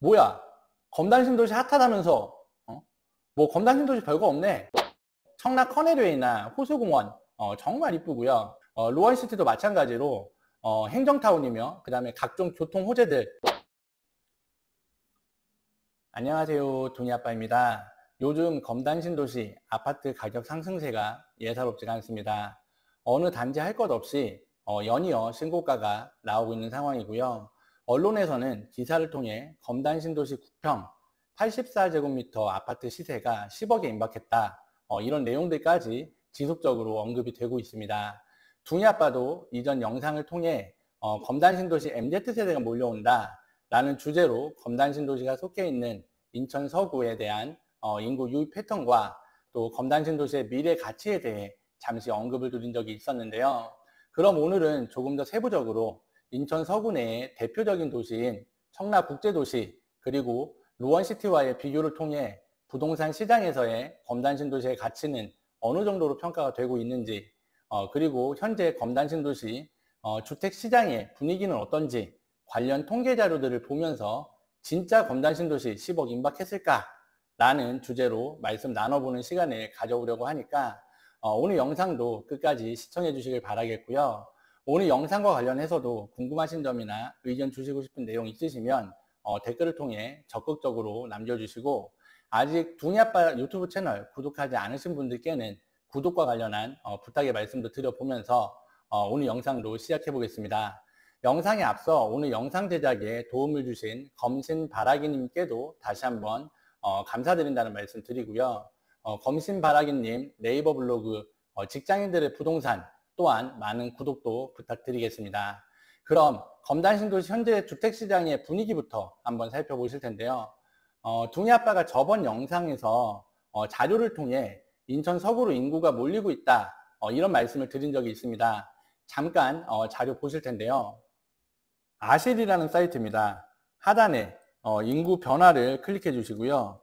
뭐야 검단 신도시 핫하다면서 어? 뭐 검단 신도시 별거 없네 청라 커네류이나 호수공원 어, 정말 이쁘고요 어, 로원시티도 마찬가지로 어, 행정타운이며 그 다음에 각종 교통 호재들 안녕하세요 돈니아빠입니다 요즘 검단 신도시 아파트 가격 상승세가 예사롭지가 않습니다 어느 단지 할 것 없이 어, 연이어 신고가가 나오고 있는 상황이고요 언론에서는 기사를 통해 검단 신도시 구평 84제곱미터 아파트 시세가 10억에 임박했다. 어, 이런 내용들까지 지속적으로 언급이 되고 있습니다. 둥이 아빠도 이전 영상을 통해 어, 검단 신도시 MZ세대가 몰려온다. 라는 주제로 검단 신도시가 속해 있는 인천 서구에 대한 어, 인구 유입 패턴과 또 검단 신도시의 미래 가치에 대해 잠시 언급을 드린 적이 있었는데요. 그럼 오늘은 조금 더 세부적으로 인천 서구 내의 대표적인 도시인 청라국제도시 그리고 루원시티와의 비교를 통해 부동산 시장에서의 검단 신도시의 가치는 어느 정도로 평가가 되고 있는지 어, 그리고 현재 검단 신도시 어, 주택 시장의 분위기는 어떤지 관련 통계 자료들을 보면서 진짜 검단 신도시 10억 임박했을까 라는 주제로 말씀 나눠보는 시간을 가져오려고 하니까 어, 오늘 영상도 끝까지 시청해 주시길 바라겠고요. 오늘 영상과 관련해서도 궁금하신 점이나 의견 주시고 싶은 내용 있으시면 어, 댓글을 통해 적극적으로 남겨주시고 아직 둥이아빠 유튜브 채널 구독하지 않으신 분들께는 구독과 관련한 어, 부탁의 말씀도 드려보면서 어, 오늘 영상도 시작해 보겠습니다. 영상에 앞서 오늘 영상 제작에 도움을 주신 검신바라기님께도 다시 한번 어, 감사드린다는 말씀 드리고요. 어, 검신바라기님 네이버 블로그 어, 직장인들의 부동산 또한 많은 구독도 부탁드리겠습니다. 그럼 검단신도시 현재 주택시장의 분위기부터 한번 살펴보실 텐데요. 어, 둥이 아빠가 저번 영상에서 어, 자료를 통해 인천 서구로 인구가 몰리고 있다 어, 이런 말씀을 드린 적이 있습니다. 잠깐 어, 자료 보실 텐데요. 아실이라는 사이트입니다. 하단에 어, 인구 변화를 클릭해 주시고요.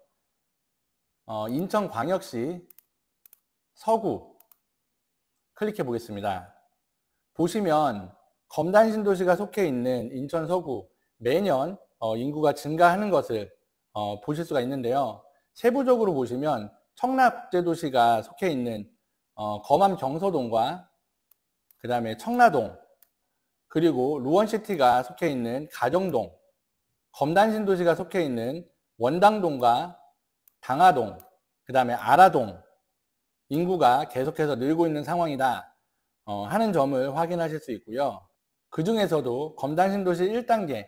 어, 인천광역시 서구 클릭해 보겠습니다. 보시면 검단 신도시가 속해 있는 인천 서구 매년 어, 인구가 증가하는 것을 어, 보실 수가 있는데요. 세부적으로 보시면 청라국제도시가 속해 있는 거암 어, 경서동과 그 다음에 청라동 그리고 루원시티가 속해 있는 가정동 검단 신도시가 속해 있는 원당동과 당하동 그 다음에 아라동 인구가 계속해서 늘고 있는 상황이다 어, 하는 점을 확인하실 수 있고요. 그 중에서도 검단신도시 1단계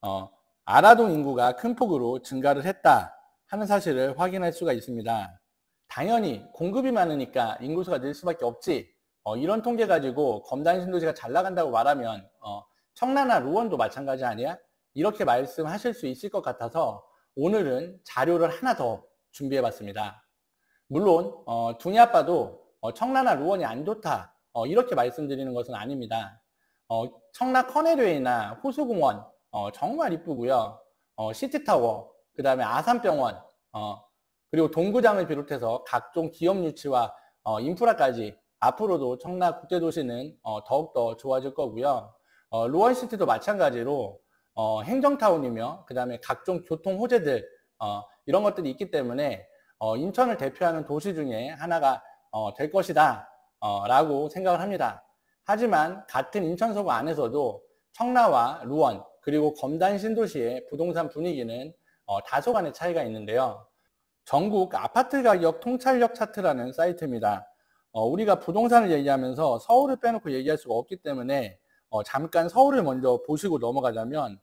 어, 아라동 인구가 큰 폭으로 증가를 했다 하는 사실을 확인할 수가 있습니다. 당연히 공급이 많으니까 인구수가 늘 수밖에 없지 어, 이런 통계 가지고 검단신도시가 잘 나간다고 말하면 어, 청라나 루원도 마찬가지 아니야? 이렇게 말씀하실 수 있을 것 같아서 오늘은 자료를 하나 더 준비해 봤습니다. 물론 어, 둥이 아빠도 어, 청라나 루원이 안 좋다 어, 이렇게 말씀드리는 것은 아닙니다. 어, 청라 커네류이나 호수공원 어, 정말 이쁘고요. 어, 시티타워, 그 다음에 아산병원, 어, 그리고 동구장을 비롯해서 각종 기업 유치와 어, 인프라까지 앞으로도 청라 국제도시는 어, 더욱더 좋아질 거고요. 어, 루원시티도 마찬가지로 어, 행정타운이며 그 다음에 각종 교통 호재들 어, 이런 것들이 있기 때문에 어, 인천을 대표하는 도시 중에 하나가 어, 될 것이다 어, 라고 생각을 합니다. 하지만 같은 인천서구 안에서도 청라와 루원 그리고 검단 신도시의 부동산 분위기는 어, 다소간의 차이가 있는데요. 전국 아파트 가격 통찰력 차트라는 사이트입니다. 어, 우리가 부동산을 얘기하면서 서울을 빼놓고 얘기할 수가 없기 때문에 어, 잠깐 서울을 먼저 보시고 넘어가자면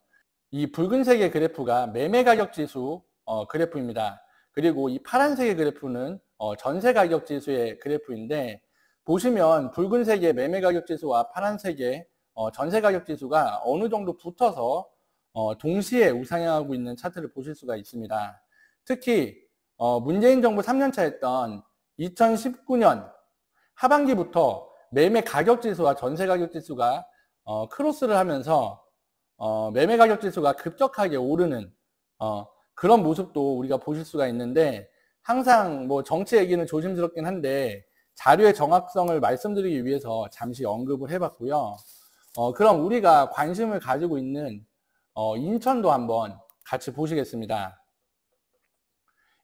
이 붉은색의 그래프가 매매 가격 지수 어, 그래프입니다. 그리고 이 파란색의 그래프는 어, 전세 가격 지수의 그래프인데 보시면 붉은색의 매매 가격 지수와 파란색의 어, 전세 가격 지수가 어느 정도 붙어서 어, 동시에 우상향하고 있는 차트를 보실 수가 있습니다. 특히 어, 문재인 정부 3년차 했던 2019년 하반기부터 매매 가격 지수와 전세 가격 지수가 어, 크로스를 하면서 어, 매매 가격 지수가 급격하게 오르는 어, 그런 모습도 우리가 보실 수가 있는데 항상 뭐 정치 얘기는 조심스럽긴 한데 자료의 정확성을 말씀드리기 위해서 잠시 언급을 해봤고요. 어, 그럼 우리가 관심을 가지고 있는 어, 인천도 한번 같이 보시겠습니다.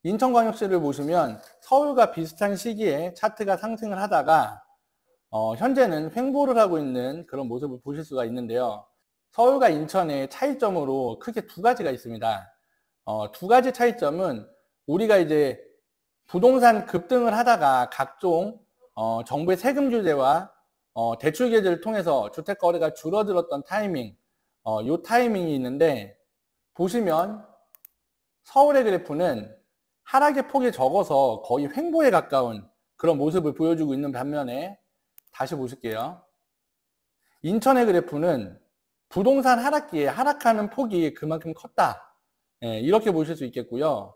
인천광역시를 보시면 서울과 비슷한 시기에 차트가 상승을 하다가 어, 현재는 횡보를 하고 있는 그런 모습을 보실 수가 있는데요. 서울과 인천의 차이점으로 크게 두 가지가 있습니다. 어, 두 가지 차이점은 우리가 이제 부동산 급등을 하다가 각종 어, 정부의 세금 규제와 어, 대출 규제를 통해서 주택 거래가 줄어들었던 타이밍, 어, 요 타이밍이 있는데 보시면 서울의 그래프는 하락의 폭이 적어서 거의 횡보에 가까운 그런 모습을 보여주고 있는 반면에 다시 보실게요. 인천의 그래프는 부동산 하락기에 하락하는 폭이 그만큼 컸다. 예, 이렇게 보실 수 있겠고요.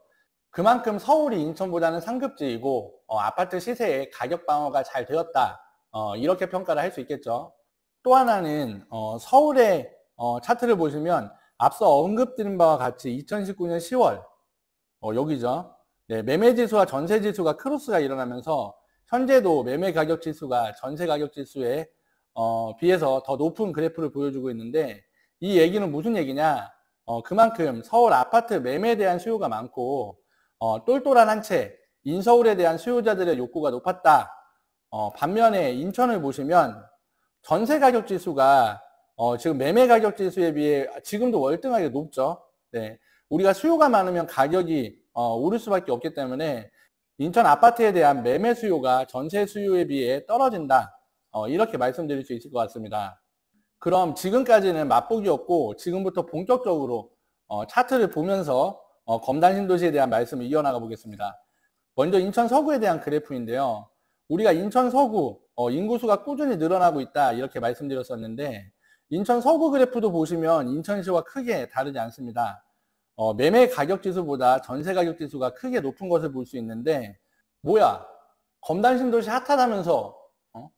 그만큼 서울이 인천보다는 상급지이고 어, 아파트 시세의 가격 방어가 잘 되었다. 어, 이렇게 평가를 할 수 있겠죠. 또 하나는 어, 서울의 어, 차트를 보시면 앞서 언급드린 바와 같이 2019년 10월 어, 여기죠. 네, 매매지수와 전세지수가 크로스가 일어나면서 현재도 매매 가격 지수가 전세 가격 지수에 어, 비해서 더 높은 그래프를 보여주고 있는데 이 얘기는 무슨 얘기냐? 어, 그만큼 서울 아파트 매매에 대한 수요가 많고 어, 똘똘한 한 채 인서울에 대한 수요자들의 욕구가 높았다. 어, 반면에 인천을 보시면 전세 가격 지수가 어, 지금 매매 가격 지수에 비해 지금도 월등하게 높죠. 네. 우리가 수요가 많으면 가격이 어, 오를 수밖에 없기 때문에 인천 아파트에 대한 매매 수요가 전세 수요에 비해 떨어진다. 어, 이렇게 말씀드릴 수 있을 것 같습니다. 그럼 지금까지는 맛보기였고 지금부터 본격적으로 어, 차트를 보면서 어, 검단 신도시에 대한 말씀을 이어나가 보겠습니다. 먼저 인천 서구에 대한 그래프인데요. 우리가 인천 서구 어, 인구수가 꾸준히 늘어나고 있다 이렇게 말씀드렸었는데 인천 서구 그래프도 보시면 인천시와 크게 다르지 않습니다. 어, 매매 가격 지수보다 전세 가격 지수가 크게 높은 것을 볼 수 있는데 뭐야 검단 신도시 핫하다면서 어?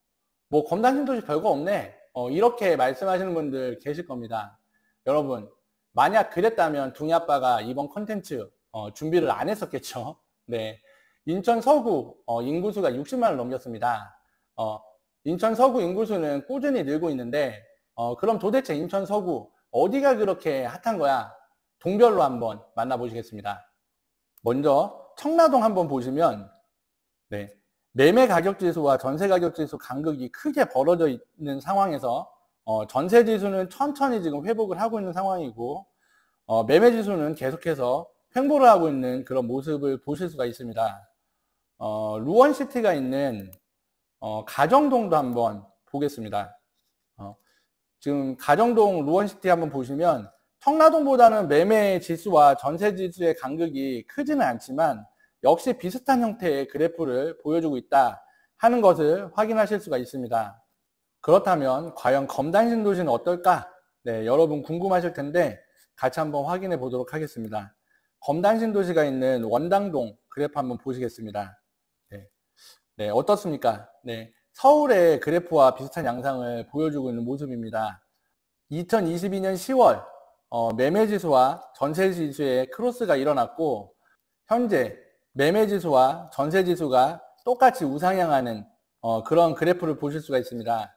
뭐 검단 신도시 별거 없네 어, 이렇게 말씀하시는 분들 계실 겁니다. 여러분, 만약 그랬다면 둥이 아빠가 이번 컨텐츠 어, 준비를 안 했었겠죠. 네. 인천 서구 어, 인구수가 60만을 넘겼습니다. 어, 인천 서구 인구수는 꾸준히 늘고 있는데 어, 그럼 도대체 인천 서구 어디가 그렇게 핫한 거야? 동별로 한번 만나보시겠습니다. 먼저 청라동 한번 보시면 네, 매매 가격 지수와 전세 가격 지수 간극이 크게 벌어져 있는 상황에서 어, 전세 지수는 천천히 지금 회복을 하고 있는 상황이고 어, 매매 지수는 계속해서 횡보를 하고 있는 그런 모습을 보실 수가 있습니다. 어, 루원시티가 있는 어, 가정동도 한번 보겠습니다. 어, 지금 가정동 루원시티 한번 보시면 청라동보다는 매매 지수와 전세 지수의 간극이 크지는 않지만 역시 비슷한 형태의 그래프를 보여주고 있다 하는 것을 확인하실 수가 있습니다. 그렇다면 과연 검단 신도시는 어떨까? 네, 여러분 궁금하실 텐데 같이 한번 확인해 보도록 하겠습니다. 검단 신도시가 있는 원당동 그래프 한번 보시겠습니다. 네, 네 어떻습니까? 네, 서울의 그래프와 비슷한 양상을 보여주고 있는 모습입니다. 2022년 10월 어, 매매지수와 전세지수의 크로스가 일어났고 현재 매매지수와 전세지수가 똑같이 우상향하는 어, 그런 그래프를 보실 수가 있습니다.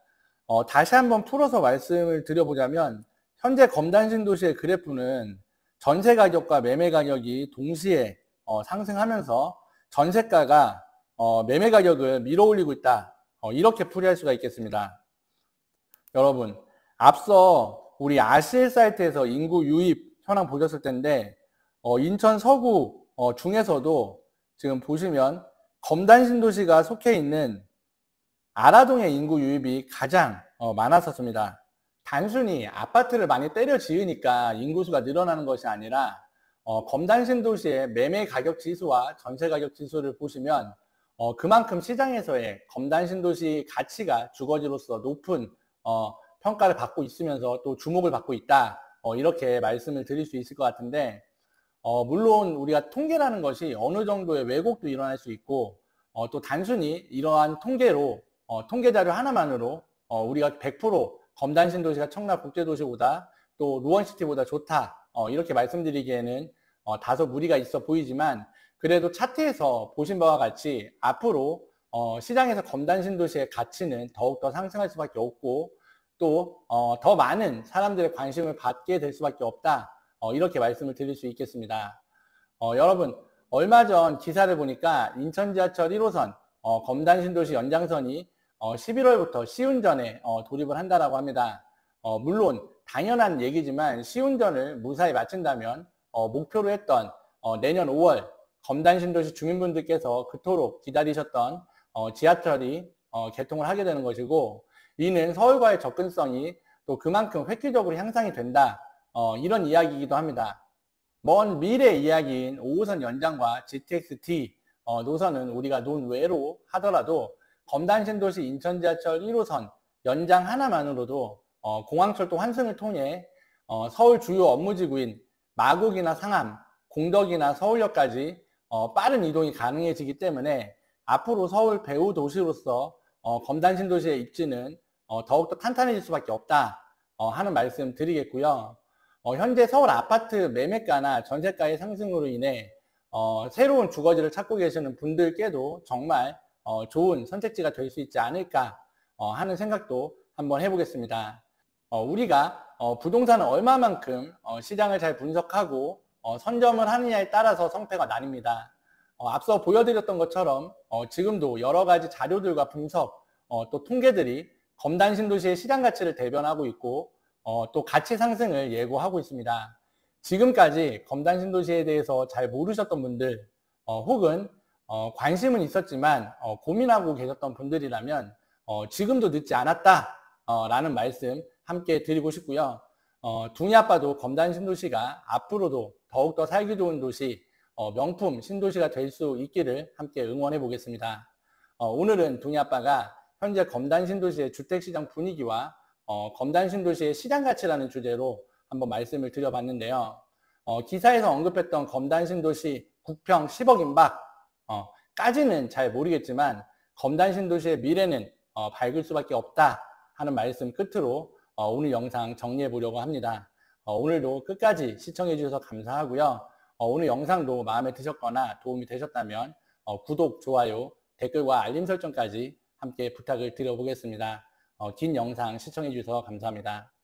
어, 다시 한번 풀어서 말씀을 드려보자면 현재 검단신 도시의 그래프는 전세 가격과 매매 가격이 동시에 어, 상승하면서 전세가가 어, 매매 가격을 밀어올리고 있다. 어, 이렇게 풀이할 수가 있겠습니다. 여러분 앞서 우리 RCL 사이트에서 인구 유입 현황 보셨을 텐데 어, 인천 서구 어, 중에서도 지금 보시면 검단 신도시가 속해 있는 아라동의 인구 유입이 가장 어, 많았었습니다. 단순히 아파트를 많이 때려 지으니까 인구수가 늘어나는 것이 아니라 어, 검단 신도시의 매매 가격 지수와 전세 가격 지수를 보시면 어, 그만큼 시장에서의 검단 신도시 가치가 주거지로서 높은 어, 평가를 받고 있으면서 또 주목을 받고 있다. 어, 이렇게 말씀을 드릴 수 있을 것 같은데 어, 물론 우리가 통계라는 것이 어느 정도의 왜곡도 일어날 수 있고 어, 또 단순히 이러한 통계로 어, 통계 자료 하나만으로 어, 우리가 100% 검단 신도시가 청라 국제도시보다 또 루원시티보다 좋다 어, 이렇게 말씀드리기에는 어, 다소 무리가 있어 보이지만 그래도 차트에서 보신 바와 같이 앞으로 어, 시장에서 검단 신도시의 가치는 더욱더 상승할 수밖에 없고 또더 어, 많은 사람들의 관심을 받게 될 수밖에 없다 어, 이렇게 말씀을 드릴 수 있겠습니다. 어, 여러분 얼마 전 기사를 보니까 인천 지하철 1호선 어, 검단 신도시 연장선이 11월부터 어, 시운전에 도입을 어, 한다라고 합니다. 어, 물론 당연한 얘기지만 시운전을 무사히 마친다면 목표로 했던 내년 5월 검단 신도시 주민분들께서 그토록 기다리셨던 지하철이 개통을 하게 되는 것이고 이는 서울과의 접근성이 또 그만큼 획기적으로 향상이 된다 어, 이런 이야기이기도 합니다. 먼 미래 이야기인 5호선 연장과 GTX-T 어, 노선은 우리가 논외로 하더라도 검단 신도시 인천 지하철 1호선 연장 하나만으로도 어, 공항철도 환승을 통해 어, 서울 주요 업무지구인 마곡이나 상암, 공덕이나 서울역까지 어, 빠른 이동이 가능해지기 때문에 앞으로 서울 배후 도시로서 어, 검단 신도시의 입지는 어, 더욱더 탄탄해질 수밖에 없다 어, 하는 말씀 드리겠고요. 어, 현재 서울 아파트 매매가나 전세가의 상승으로 인해 어, 새로운 주거지를 찾고 계시는 분들께도 정말 어, 좋은 선택지가 될 수 있지 않을까 어, 하는 생각도 한번 해보겠습니다. 어, 우리가 어, 부동산을 얼마만큼 어, 시장을 잘 분석하고 어, 선점을 하느냐에 따라서 성패가 나뉩니다. 어, 앞서 보여드렸던 것처럼 어, 지금도 여러 가지 자료들과 분석 어, 또 통계들이 검단 신도시의 시장 가치를 대변하고 있고 어, 또 가치 상승을 예고하고 있습니다. 지금까지 검단 신도시에 대해서 잘 모르셨던 분들 어, 혹은 어, 관심은 있었지만 어, 고민하고 계셨던 분들이라면 어, 지금도 늦지 않았다라는 어, 말씀 함께 드리고 싶고요. 어, 둥이 아빠도 검단 신도시가 앞으로도 더욱더 살기 좋은 도시, 명품 신도시가 될 수 있기를 함께 응원해 보겠습니다. 오늘은 둥이 아빠가 현재 검단 신도시의 주택시장 분위기와 어, 검단 신도시의 시장 가치라는 주제로 한번 말씀을 드려봤는데요. 어, 기사에서 언급했던 검단 신도시 국평 10억 인박 어, 까지는 잘 모르겠지만 검단 신도시의 미래는 어, 밝을 수밖에 없다 하는 말씀 끝으로 어, 오늘 영상 정리해 보려고 합니다. 어, 오늘도 끝까지 시청해 주셔서 감사하고요. 어, 오늘 영상도 마음에 드셨거나 도움이 되셨다면 어, 구독, 좋아요, 댓글과 알림 설정까지 함께 부탁을 드려보겠습니다. 어, 긴 영상 시청해 주셔서 감사합니다.